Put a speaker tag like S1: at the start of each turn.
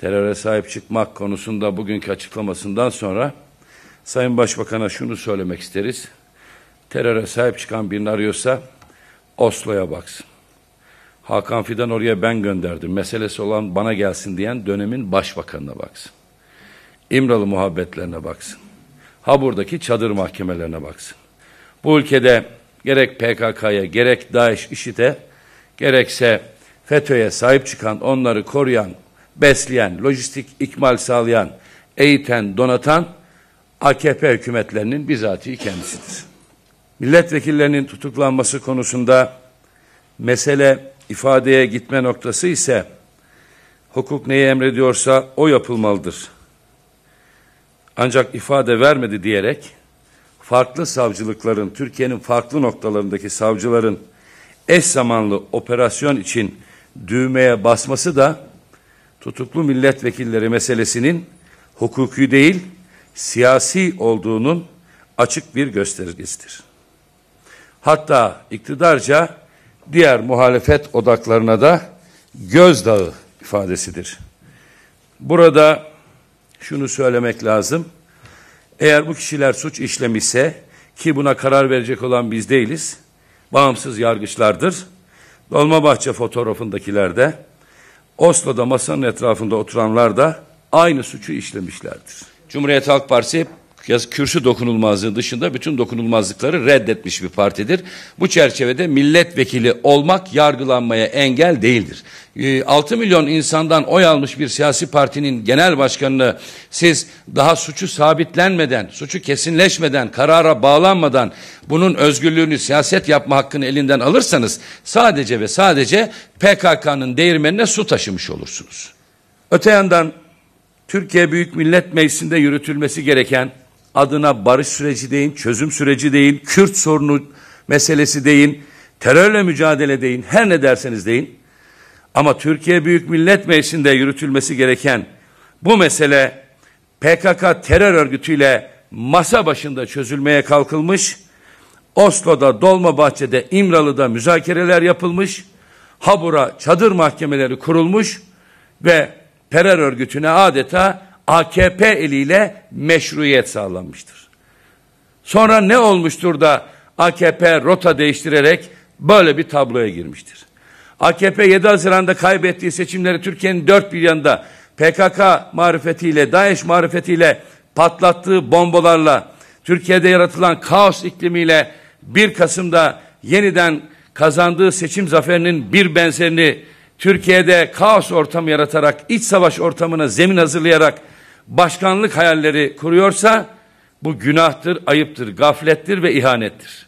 S1: teröre sahip çıkmak konusunda bugünkü açıklamasından sonra Sayın Başbakan'a şunu söylemek isteriz. Teröre sahip çıkan birini arıyorsa Oslo'ya baksın. Hakan Fidan oraya ben gönderdim. Meselesi olan bana gelsin diyen dönemin başbakanına baksın. İmralı muhabbetlerine baksın. Ha buradaki çadır mahkemelerine baksın. Bu ülkede gerek PKK'ya, gerek DAEŞ, IŞİD'e, gerekse FETÖ'ye sahip çıkan, onları koruyan besleyen, lojistik ikmal sağlayan, eğiten, donatan AKP hükümetlerinin bizatihi kendisidir. Milletvekillerinin tutuklanması konusunda mesele ifadeye gitme noktası ise hukuk neyi emrediyorsa o yapılmalıdır. Ancak ifade vermedi diyerek farklı savcılıkların, Türkiye'nin farklı noktalarındaki savcıların eş zamanlı operasyon için düğmeye basması da tutuklu milletvekilleri meselesinin hukuki değil, siyasi olduğunun açık bir göstergesidir. Hatta iktidarca diğer muhalefet odaklarına da gözdağı ifadesidir. Burada şunu söylemek lazım. Eğer bu kişiler suç işlemişse ki buna karar verecek olan biz değiliz, bağımsız yargıçlardır. Dolmabahçe fotoğrafındakilerde Oslo'da masanın etrafında oturanlar da aynı suçu işlemişlerdir. Cumhuriyet Halk Partisi yaz kürsü dokunulmazlığı dışında bütün dokunulmazlıkları reddetmiş bir partidir. Bu çerçevede milletvekili olmak yargılanmaya engel değildir. 6 ee, milyon insandan oy almış bir siyasi partinin genel başkanını siz daha suçu sabitlenmeden, suçu kesinleşmeden, karara bağlanmadan bunun özgürlüğünü, siyaset yapma hakkını elinden alırsanız sadece ve sadece PKK'nın değirmenine su taşımış olursunuz. Öte yandan Türkiye Büyük Millet Meclisi'nde yürütülmesi gereken adına barış süreci deyin, çözüm süreci deyin, Kürt sorunu meselesi deyin, terörle mücadele deyin, her ne derseniz deyin. Ama Türkiye Büyük Millet Meclisi'nde yürütülmesi gereken bu mesele PKK terör örgütüyle masa başında çözülmeye kalkılmış. Oslo'da, Dolmabahçe'de, İmralı'da müzakereler yapılmış. Habur'a çadır mahkemeleri kurulmuş ve terör örgütüne adeta AKP eliyle meşruiyet sağlanmıştır. Sonra ne olmuştur da AKP rota değiştirerek böyle bir tabloya girmiştir. AKP 7 Haziran'da kaybettiği seçimleri Türkiye'nin dört bir yanında PKK marifetiyle, DAEŞ marifetiyle patlattığı bombalarla, Türkiye'de yaratılan kaos iklimiyle 1 Kasım'da yeniden kazandığı seçim zaferinin bir benzerini Türkiye'de kaos ortamı yaratarak, iç savaş ortamına zemin hazırlayarak başkanlık hayalleri kuruyorsa bu günahtır, ayıptır, gaflettir ve ihanettir.